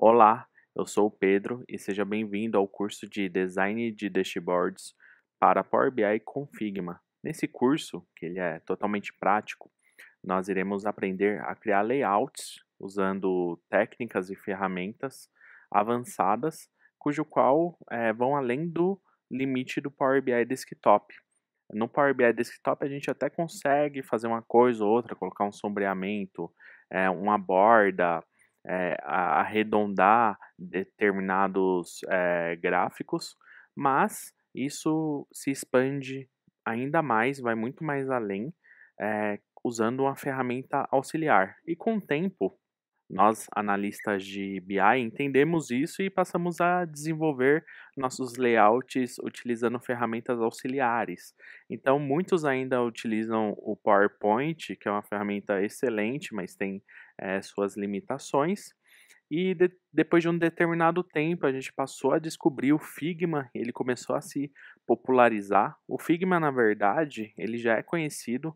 Olá, eu sou o Pedro e seja bem-vindo ao curso de Design de Dashboards para Power BI com Figma. Nesse curso, que ele é totalmente prático, nós iremos aprender a criar layouts usando técnicas e ferramentas avançadas, cujo qual é, vão além do limite do Power BI Desktop. No Power BI Desktop a gente até consegue fazer uma coisa ou outra, colocar um sombreamento, é, uma borda, é, arredondar determinados é, gráficos, mas isso se expande ainda mais, vai muito mais além, é, usando uma ferramenta auxiliar. E com o tempo, nós, analistas de BI, entendemos isso e passamos a desenvolver nossos layouts utilizando ferramentas auxiliares. Então, muitos ainda utilizam o PowerPoint, que é uma ferramenta excelente, mas tem é, suas limitações. E de, depois de um determinado tempo, a gente passou a descobrir o Figma, ele começou a se popularizar. O Figma, na verdade, ele já é conhecido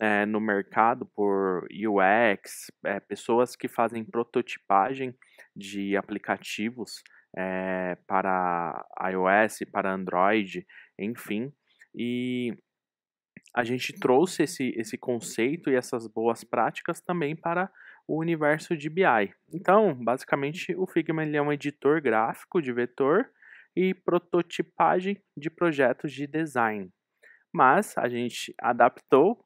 é, no mercado por UX, é, pessoas que fazem prototipagem de aplicativos é, para iOS, para Android, enfim. E a gente trouxe esse, esse conceito e essas boas práticas também para o universo de BI. Então, basicamente, o Figma é um editor gráfico de vetor e prototipagem de projetos de design. Mas a gente adaptou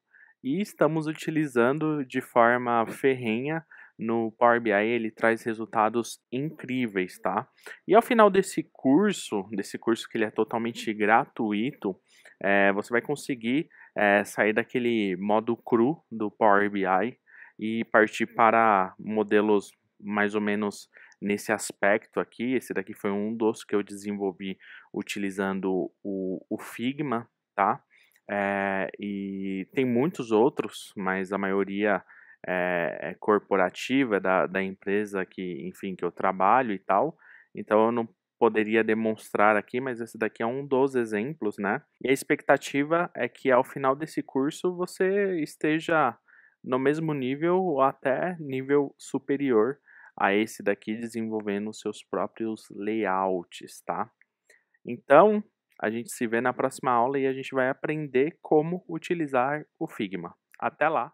e estamos utilizando de forma ferrenha no Power BI, ele traz resultados incríveis, tá? E ao final desse curso, desse curso que ele é totalmente gratuito, é, você vai conseguir é, sair daquele modo cru do Power BI e partir para modelos mais ou menos nesse aspecto aqui. Esse daqui foi um dos que eu desenvolvi utilizando o, o Figma, tá? É, e tem muitos outros, mas a maioria é, é corporativa é da, da empresa que, enfim, que eu trabalho e tal. Então eu não poderia demonstrar aqui, mas esse daqui é um dos exemplos, né? E a expectativa é que ao final desse curso você esteja no mesmo nível ou até nível superior a esse daqui, desenvolvendo seus próprios layouts, tá? Então, a gente se vê na próxima aula e a gente vai aprender como utilizar o Figma. Até lá!